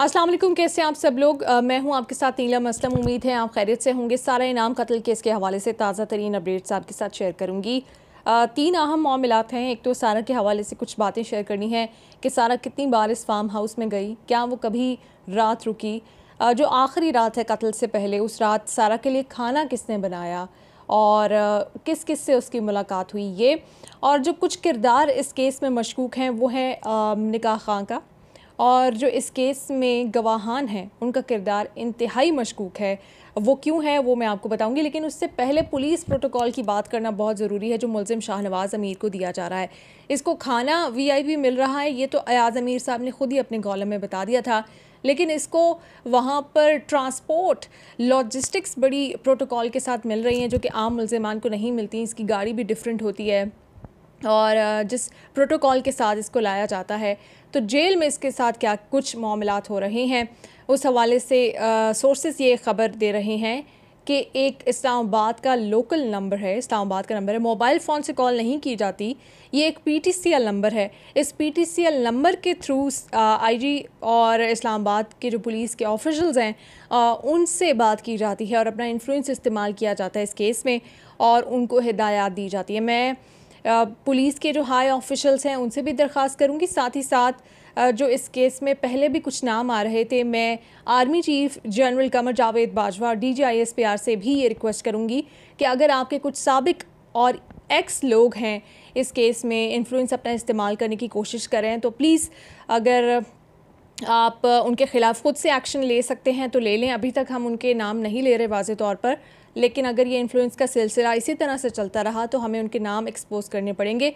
अस्सलाम वालेकुम कैसे आप सब लोग आ, मैं हूं आपके साथ नीलम असलम उम्मीद है आप खैरियत से होंगे सारा इनाम कत्ल केस के हवाले से ताज़ा तरीन अपडेट्स आपके साथ शेयर करूंगी आ, तीन अहम मामलात हैं एक तो सारा के हवाले से कुछ बातें शेयर करनी है कि सारा कितनी बार इस फार्म हाउस में गई क्या वो कभी रात रुकी आ, जो आखिरी रात है कत्ल से पहले उस रात सारा के लिए खाना किसने बनाया और किस किस से उसकी मुलाकात हुई ये और जो कुछ किरदार इस केस में मशकूक हैं वो हैं निकाह खां का और जो इस केस में गवाहान हैं उनका किरदार इंतहाई मशकूक है वो क्यों है वो मैं आपको बताऊंगी लेकिन उससे पहले पुलिस प्रोटोकॉल की बात करना बहुत ज़रूरी है जो मुलिम शाहनवाज अमीर को दिया जा रहा है इसको खाना वीआईपी मिल रहा है ये तो अयाज अमीर साहब ने खुद ही अपने गौलम में बता दिया था लेकिन इसको वहाँ पर ट्रांसपोर्ट लॉजिस्टिक्स बड़ी प्रोटोकॉल के साथ मिल रही हैं जो कि आम मुलजमान को नहीं मिलती इसकी गाड़ी भी डिफरेंट होती है और जिस प्रोटोकॉल के साथ इसको लाया जाता है तो जेल में इसके साथ क्या कुछ मामला हो रहे हैं उस हवाले से सोर्सेस ये खबर दे रहे हैं कि एक इस्लामाबाद का लोकल नंबर है इस्लामाबाद का नंबर है मोबाइल फ़ोन से कॉल नहीं की जाती ये एक पीटीसीएल नंबर है इस पीटीसीएल नंबर के थ्रू आईजी और इस्लामाबाद के जो पुलिस के ऑफिशल्स हैं उनसे बात की जाती है और अपना इन्फ्लुएंस इस्तेमाल किया जाता है इस केस में और उनको हिदायत दी जाती है मैं पुलिस के जो हाई ऑफिशल्स हैं उनसे भी दरख्वास्त करूँगी साथ ही साथ जो इस केस में पहले भी कुछ नाम आ रहे थे मैं army chief general Qamar Javed Bajwa D G I S P R से भी ये रिक्वेस्ट करूँगी कि अगर आपके कुछ सबक और एक्स लोग हैं इस केस में इन्फ्लुएंस अपना इस्तेमाल करने की कोशिश करें तो प्लीज़ अगर आप उनके ख़िलाफ़ ख़ुद से एक्शन ले सकते हैं तो ले लें अभी तक हम उनके नाम नहीं ले रहे वाज तौर पर लेकिन अगर ये इन्फ्लुएंस का सिलसिला इसी तरह से चलता रहा तो हमें उनके नाम एक्सपोज करने पड़ेंगे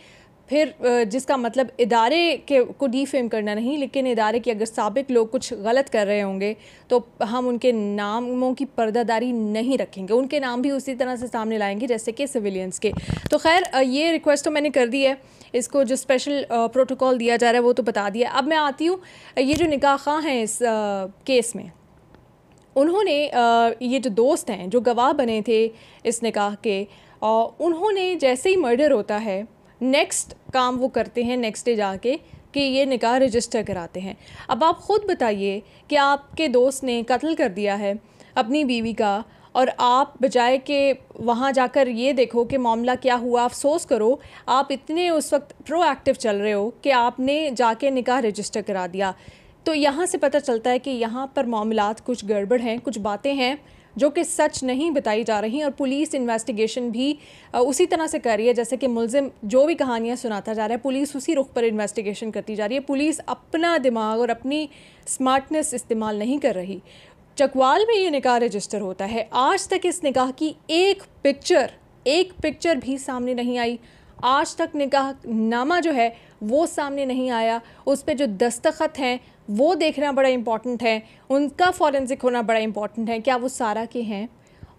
फिर जिसका मतलब इदारे के को डीफेम करना नहीं लेकिन इदारे के अगर सबक लोग कुछ गलत कर रहे होंगे तो हम उनके नामों की पर्दादारी नहीं रखेंगे उनके नाम भी उसी तरह से सामने लाएंगे जैसे कि सिविलियंस के तो खैर ये रिक्वेस्ट तो मैंने कर दी है इसको जो स्पेशल प्रोटोकॉल दिया जा रहा है वो तो बता दिया अब मैं आती हूँ ये जो निकाह हैं इस आ, केस में उन्होंने ये जो दोस्त हैं जो गवाह बने थे इस निकाह के उन्होंने जैसे ही मर्डर होता है नेक्स्ट काम वो करते हैं नेक्स्ट डे जाके कि ये निकाह रजिस्टर कराते हैं अब आप ख़ुद बताइए कि आपके दोस्त ने कत्ल कर दिया है अपनी बीवी का और आप बजाय के वहाँ जाकर ये देखो कि मामला क्या हुआ अफसोस करो आप इतने उस वक्त प्रोएक्टिव चल रहे हो कि आपने जाके निकाह रजिस्टर करा दिया तो यहाँ से पता चलता है कि यहाँ पर मामला कुछ गड़बड़ हैं कुछ बातें हैं जो कि सच नहीं बताई जा रही और पुलिस इन्वेस्टिगेशन भी उसी तरह से कर रही है जैसे कि मुलजिम जो भी कहानियाँ सुनाता जा रहा है पुलिस उसी रुख पर इन्वेस्टिगेशन करती जा रही है पुलिस अपना दिमाग और अपनी स्मार्टनेस इस्तेमाल नहीं कर रही चकवाल में ये निकाह रजिस्टर होता है आज तक इस निकाह की एक पिक्चर एक पिक्चर भी सामने नहीं आई आज तक निकाह नामा जो है वो सामने नहीं आया उस पर जो दस्तखत हैं वो देखना बड़ा इम्पॉर्टेंट है उनका फॉरेंसिक होना बड़ा इम्पॉर्टेंट है क्या वो सारा के हैं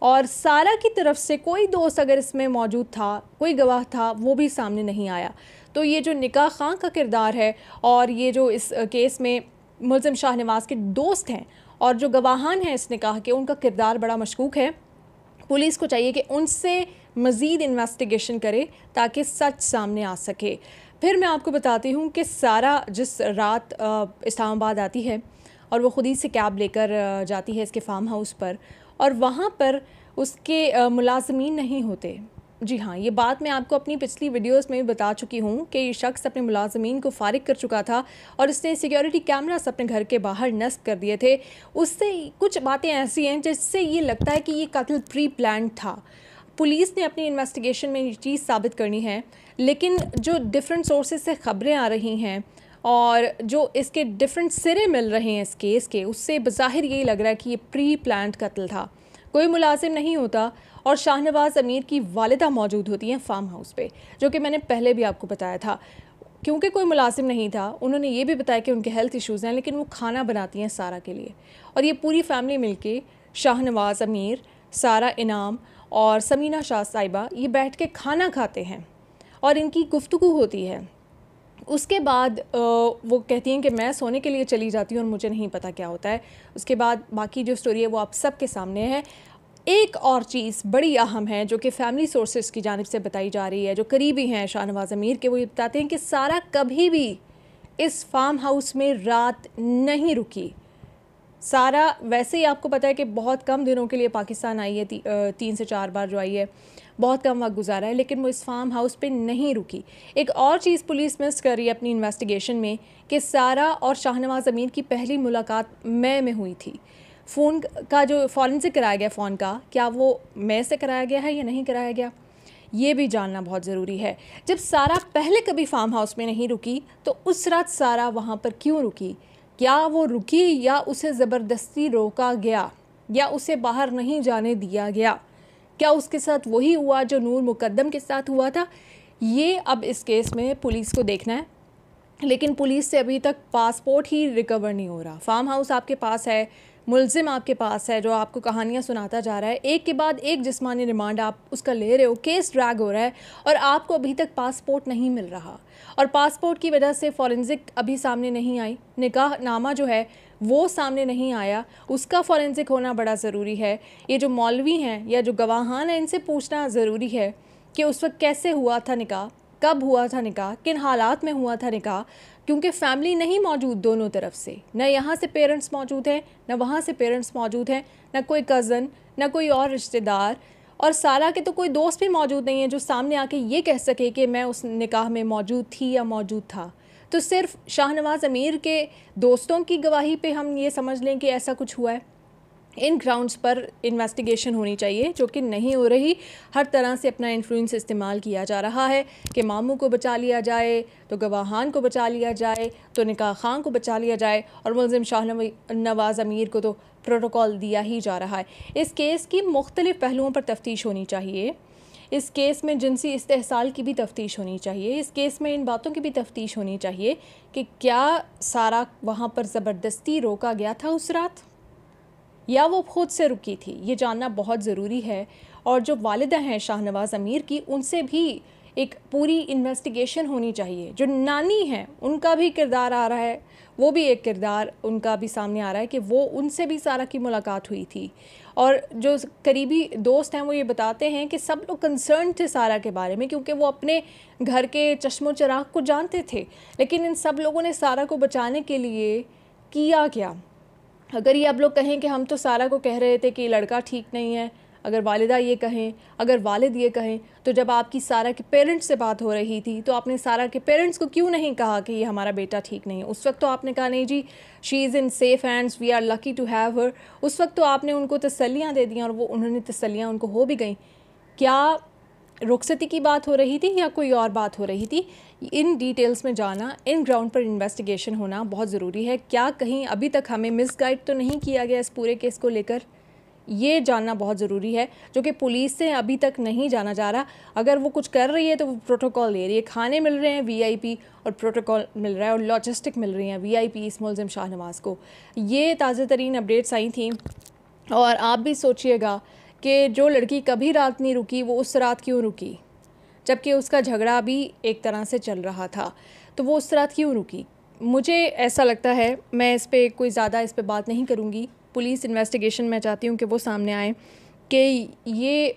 और सारा की तरफ से कोई दोस्त अगर इसमें मौजूद था कोई गवाह था वो भी सामने नहीं आया तो ये जो निकाह खां का किरदार है और ये जो इस केस में मुलम नवाज के दोस्त हैं और जो गवाहान हैं इस निकाह के उनका किरदार बड़ा मशकूक है पुलिस को चाहिए कि उनसे मज़ीद इन्वेस्टिगेशन करे ताकि सच सामने आ सके फिर मैं आपको बताती हूँ कि सारा जिस रात इस्लामाबाद आती है और वो ख़ुद ही से कैब लेकर जाती है इसके फार्म हाउस पर और वहाँ पर उसके मुलाजमीन नहीं होते जी हाँ ये बात मैं आपको अपनी पिछली वीडियोस में भी बता चुकी हूँ कि ये शख्स अपने मुलाजमीन को फारिग कर चुका था और इसने सिक्योरिटी कैमरास अपने घर के बाहर नस्ब कर दिए थे उससे कुछ बातें ऐसी हैं जिससे ये लगता है कि ये कत्ल प्री प्लान था पुलिस ने अपनी इन्वेस्टिगेशन में ये चीज़ साबित करनी है लेकिन जो डिफरेंट सोर्सेज से ख़बरें आ रही हैं और जो इसके डिफरेंट सिरे मिल रहे हैं इस केस के उससे बज़ाहिर यही लग रहा है कि ये प्री प्लान कत्ल था कोई मुलाजिम नहीं होता और शाहनवाज अमीर की वालदा मौजूद होती हैं फार्म हाउस पे जो कि मैंने पहले भी आपको बताया था क्योंकि कोई मुलाजिम नहीं था उन्होंने ये भी बताया कि उनके हेल्थ इश्यूज़ हैं लेकिन वो खाना बनाती हैं सारा के लिए और ये पूरी फैमिली के शाहनवाज अमीर सारा इनाम और समीना शाह साहिबा ये बैठ के खाना खाते हैं और इनकी गुफ्तु होती है उसके बाद वो कहती हैं कि मैं सोने के लिए चली जाती हूँ और मुझे नहीं पता क्या होता है उसके बाद बाकी जो स्टोरी है वो आप सबके सामने है एक और चीज़ बड़ी अहम है जो कि फैमिली सोर्सेज की जानब से बताई जा रही है जो करीबी हैं शाहनवाज अमीर के वो ये बताते हैं कि सारा कभी भी इस फार्म हाउस में रात नहीं रुकी सारा वैसे ही आपको पता है कि बहुत कम दिनों के लिए पाकिस्तान आई है ती, तीन से चार बार जो आई है बहुत कम वक्त गुजारा है लेकिन वो इस फार्म हाउस पे नहीं रुकी एक और चीज़ पुलिस मिस कर रही है अपनी इन्वेस्टिगेशन में कि सारा और शाहनवाज अमीर की पहली मुलाकात मई में हुई थी फ़ोन का जो फ़ॉरेंसिक से कराया गया फ़ोन का क्या वो मई से कराया गया है या नहीं कराया गया ये भी जानना बहुत ज़रूरी है जब सारा पहले कभी फार्म हाउस में नहीं रुकी तो उस रात सारा वहाँ पर क्यों रुकी क्या वो रुकी या उसे ज़बरदस्ती रोका गया या उसे बाहर नहीं जाने दिया गया क्या उसके साथ वही हुआ जो नूर मुकदम के साथ हुआ था ये अब इस केस में पुलिस को देखना है लेकिन पुलिस से अभी तक पासपोर्ट ही रिकवर नहीं हो रहा फार्म हाउस आपके पास है मुलजिम आपके पास है जो आपको कहानियाँ सुनाता जा रहा है एक के बाद एक जिसमानी रिमांड आप उसका ले रहे हो केस ड्रैग हो रहा है और आपको अभी तक पासपोर्ट नहीं मिल रहा और पासपोर्ट की वजह से फॉरेंसिक अभी सामने नहीं आई निकाह नामा जो है वो सामने नहीं आया उसका फॉरेंसिक होना बड़ा ज़रूरी है ये जो मौलवी हैं या जो गवाहान हैं इनसे पूछना ज़रूरी है कि उस वक्त कैसे हुआ था निकाह कब हुआ था निकाह किन हालात में हुआ था निकाह क्योंकि फैमिली नहीं मौजूद दोनों तरफ से न यहाँ से पेरेंट्स मौजूद हैं न वहाँ से पेरेंट्स मौजूद हैं न कोई कज़न न कोई और रिश्तेदार और सारा के तो कोई दोस्त भी मौजूद नहीं है जो सामने आके ये कह सके कि मैं उस निकाह में मौजूद थी या मौजूद था तो सिर्फ शाहनवाज अमीर के दोस्तों की गवाही पे हम ये समझ लें कि ऐसा कुछ हुआ है इन ग्राउंड्स पर इन्वेस्टिगेशन होनी चाहिए जो कि नहीं हो रही हर तरह से अपना इन्फ्लुएंस इस्तेमाल किया जा रहा है कि मामू को बचा लिया जाए तो गवाहान को बचा लिया जाए तो निकाह खान को बचा लिया जाए और मुलिम शाह नवाज़ अमीर को तो प्रोटोकॉल दिया ही जा रहा है इस केस की मुख्तलिफ़ पहलुओं पर तफ्तीश होनी चाहिए इस केस में जिनसी इस्तेसाल की भी तफ्तीश होनी चाहिए इस केस में इन बातों की भी तफ्तीश होनी चाहिए कि क्या सारा वहाँ पर ज़बरदस्ती रोका गया था उस रात या वो खुद से रुकी थी ये जानना बहुत ज़रूरी है और जो वालदा हैं शाहनवाज अमीर की उनसे भी एक पूरी इन्वेस्टिगेशन होनी चाहिए जो नानी है उनका भी किरदार आ रहा है वो भी एक किरदार उनका भी सामने आ रहा है कि वो उनसे भी सारा की मुलाकात हुई थी और जो करीबी दोस्त हैं वो ये बताते हैं कि सब लोग कंसर्न थे सारा के बारे में क्योंकि वो अपने घर के चश्मो चराग को जानते थे लेकिन इन सब लोगों ने सारा को बचाने के लिए किया क्या अगर ये आप लोग कहें कि हम तो सारा को कह रहे थे कि लड़का ठीक नहीं है अगर वालदा ये कहें अगर वालिद ये कहें तो जब आपकी सारा के पेरेंट्स से बात हो रही थी तो आपने सारा के पेरेंट्स को क्यों नहीं कहा कि ये हमारा बेटा ठीक नहीं है उस वक्त तो आपने कहा नहीं जी she is in safe hands we are lucky to have her उस वक्त तो आपने उनको तसलियाँ दे दी और वो उन्होंने तसलियाँ उनको हो भी गई क्या रुखसती की बात हो रही थी या कोई और बात हो रही थी इन डिटेल्स में जाना इन ग्राउंड पर इन्वेस्टिगेशन होना बहुत ज़रूरी है क्या कहीं अभी तक हमें मिसगाइड तो नहीं किया गया इस पूरे केस को लेकर ये जानना बहुत ज़रूरी है जो कि पुलिस से अभी तक नहीं जाना जा रहा अगर वो कुछ कर रही है तो वो प्रोटोकॉल ले रही है खाने मिल रहे हैं वीआईपी और प्रोटोकॉल मिल रहा है और लॉजिस्टिक मिल रही हैं वीआईपी आई पी मुलजिम शाहनवाज को ये ताज़ा तरीन अपडेट्स आई थी और आप भी सोचिएगा कि जो लड़की कभी रात नहीं रुकी वो उस रात क्यों रुकी जबकि उसका झगड़ा भी एक तरह से चल रहा था तो वो उस रात क्यों रुकी मुझे ऐसा लगता है मैं इस पर कोई ज़्यादा इस पर बात नहीं करूँगी पुलिस इन्वेस्टिगेशन मैं चाहती हूँ कि वो सामने आए कि ये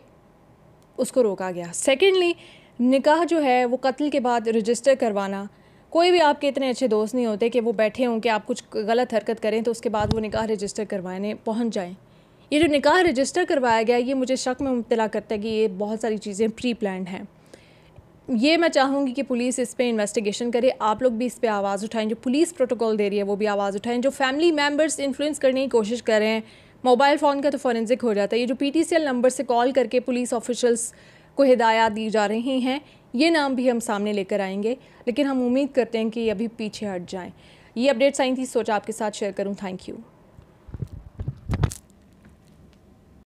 उसको रोका गया सेकेंडली निकाह जो है वो कत्ल के बाद रजिस्टर करवाना कोई भी आपके इतने अच्छे दोस्त नहीं होते कि वो बैठे हों कि आप कुछ गलत हरकत करें तो उसके बाद वो निकाह रजिस्टर करवाने पहुंच जाएं ये जो निकाह रजिस्टर करवाया गया ये मुझे शक में मुबला करता है कि ये बहुत सारी चीज़ें प्री प्लान हैं ये मैं चाहूँगी कि पुलिस इस पर इन्वेस्टिगेशन करे आप लोग भी इस पर आवाज़ उठाएं जो पुलिस प्रोटोकॉल दे रही है वो भी आवाज़ उठाएं जो फैमिली मेम्बर्स इन्फ्लुएंस करने की कोशिश कर रहे हैं मोबाइल फ़ोन का तो फॉरेंसिक हो जाता है ये जो एल नंबर से कॉल करके पुलिस ऑफिशल्स को हिदायत दी जा रही हैं ये नाम भी हम सामने लेकर आएंगे लेकिन हम उम्मीद करते हैं कि अभी पीछे हट जाएँ ये अपडेट्स आई थी सोचा आपके साथ शेयर करूँ थैंक यू